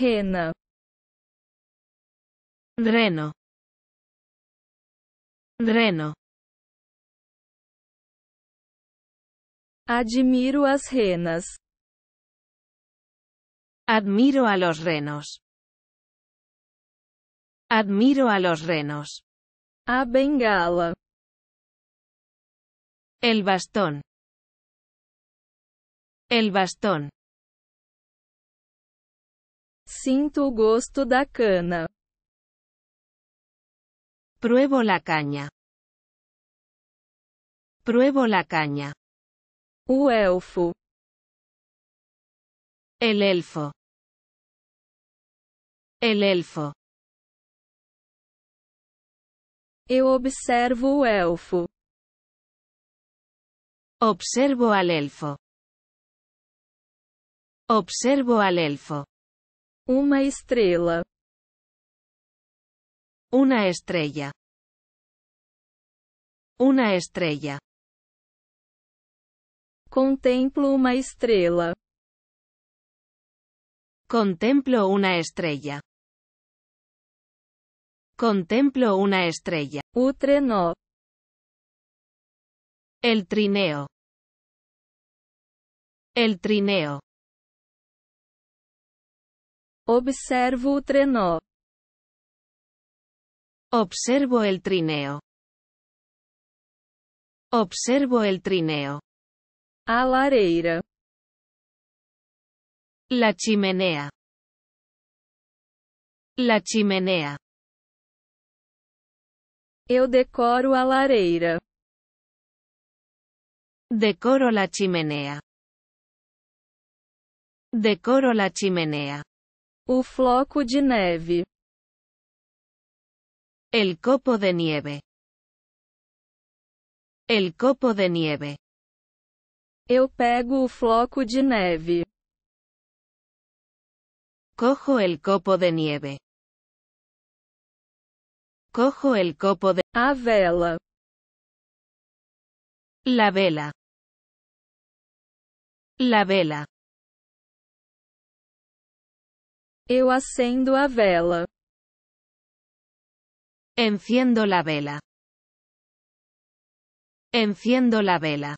Rena. Reno. Reno. Admiro as renas. Admiro a los renos. Admiro a los renos. A bengala. El bastón. El bastón. Sinto o gosto da cana. Pruebo la caña. Pruebo la caña. O elfo. El elfo. El elfo. Eu observo o elfo. Observo al elfo. Observo al elfo. Una estrella. Una estrella. Una estrella. Contemplo una estrella. Contemplo una estrella. Contemplo una estrella. Utreno. El trineo. El trineo. Observo o trenó. Observo el trineo. Observo el trineo. A lareira. La chimenea. La chimenea. Eu decoro a lareira. Decoro la chimenea. Decoro la chimenea. O floco de neve. El copo de nieve. El copo de nieve. Eu pego o floco de neve. Cojo el copo de nieve. Cojo el copo de... A vela. La vela. La vela. Eu acendo a vela. Enciendo la vela. Enciendo la vela.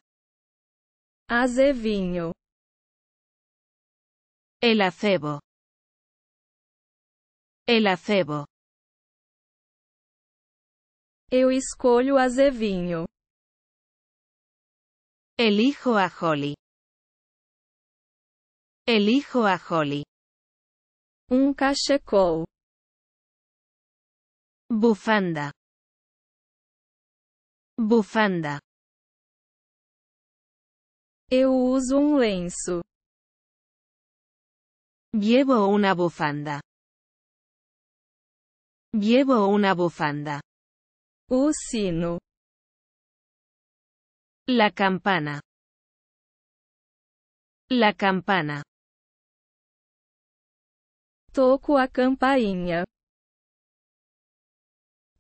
Azevinho. El acebo. El acebo. Eu escolho azevinho. Elijo a Holly. Elijo a Holly. Un um cachecol. Bufanda. Bufanda. Eu uso un um lenço. Llevo una bufanda. Llevo una bufanda. O sino. La campana. La campana. Toco a campainha.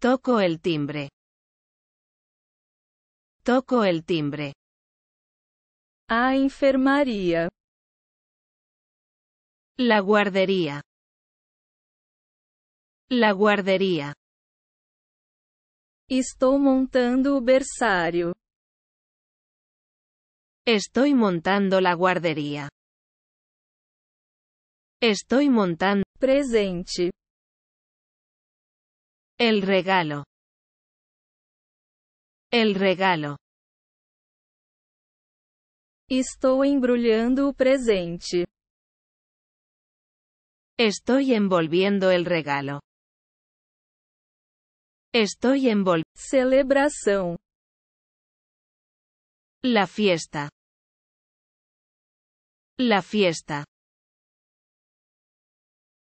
Toco el timbre. Toco el timbre. A enfermaría, La guardería. La guardería. Estoy montando o berçário. Estoy montando la guardería. Estoy montando Presente. El regalo. El regalo. Estou embrulhando o presente. Estoy envolviendo el regalo. Estoy envolviendo. Celebración. La fiesta. La fiesta.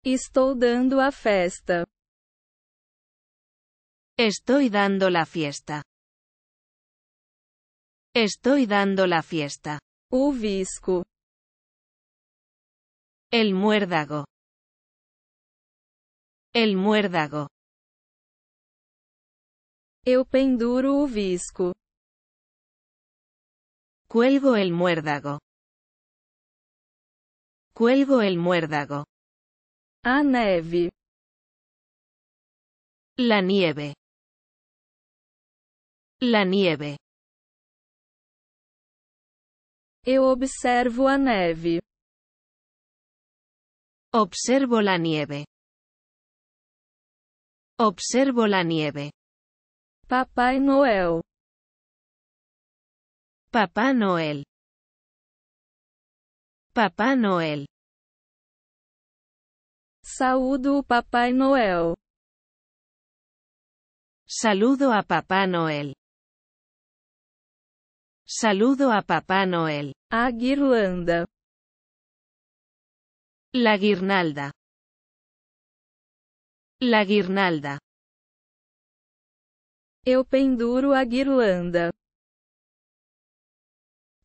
Estoy dando a festa. Estoy dando la fiesta. Estoy dando la fiesta. O El muérdago. El muérdago. Eu penduro o visco. Cuelgo el muérdago. Cuelgo el muérdago. A neve. La nieve. La nieve. Eu observo a neve. Observo la nieve. Observo la nieve. Papá Noel. Papá Noel. Papá Noel. Saúdo o Papai Noel. Saludo a Papá Noel. Saludo a Papá Noel. A guirlanda. La guirnalda. La guirnalda. Eu penduro a guirlanda.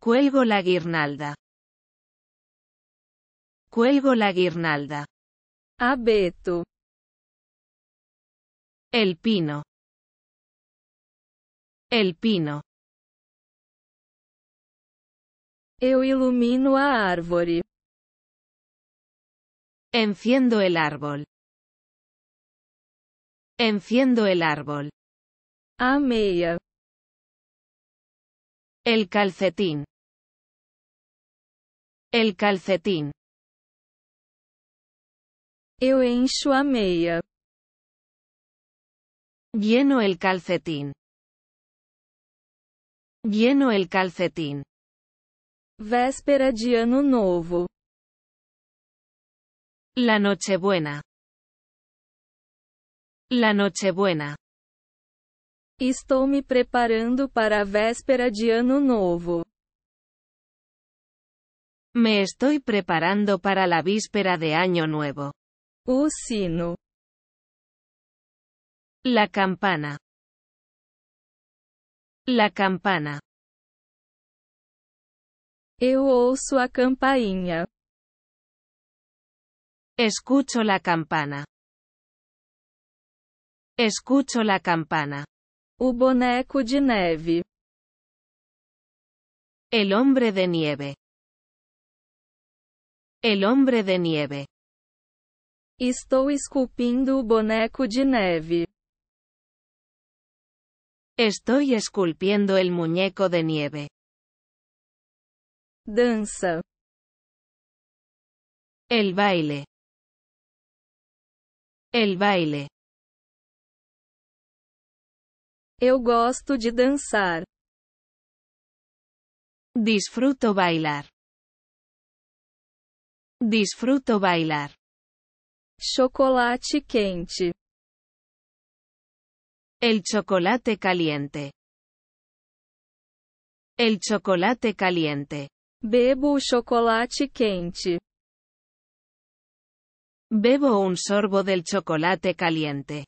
Cuelgo la guirnalda. Cuelgo la guirnalda. Abeto. El pino. El pino. Eu ilumino a árvore. Enciendo el árbol. Enciendo el árbol. A El calcetín. El calcetín. Eu encho a meia. Lleno el calcetín. Lleno el calcetín. Véspera de Ano Novo. La Nochebuena. La Nochebuena. Estoy me preparando para a véspera de Ano Novo. Me estoy preparando para la víspera de Año Nuevo. O La campana. La campana. Eu ouço a campainha. Escucho la campana. Escucho la campana. O boneco de neve. El hombre de nieve. El hombre de nieve. Estou esculpindo o boneco de neve. Estou esculpindo o muñeco de nieve. Dança. El baile. El baile. Eu gosto de dançar. Disfruto bailar. Disfruto bailar. Chocolate quente. El chocolate caliente. El chocolate caliente. Bebo chocolate quente. Bebo un sorbo del chocolate caliente.